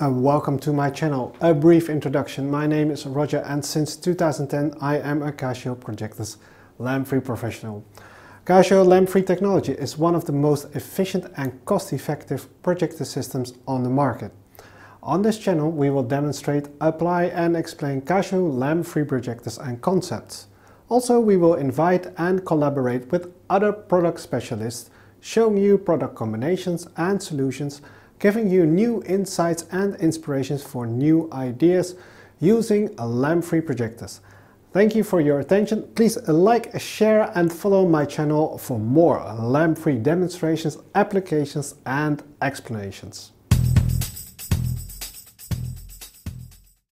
and welcome to my channel. A brief introduction. My name is Roger and since 2010 I am a Casio projectors, LAMP-free professional. Casio LAMP-free technology is one of the most efficient and cost-effective projector systems on the market. On this channel we will demonstrate, apply and explain Casio LAMP-free projectors and concepts. Also we will invite and collaborate with other product specialists, showing you product combinations and solutions giving you new insights and inspirations for new ideas using lamp-free projectors. Thank you for your attention. Please like, share and follow my channel for more lamp-free demonstrations, applications and explanations.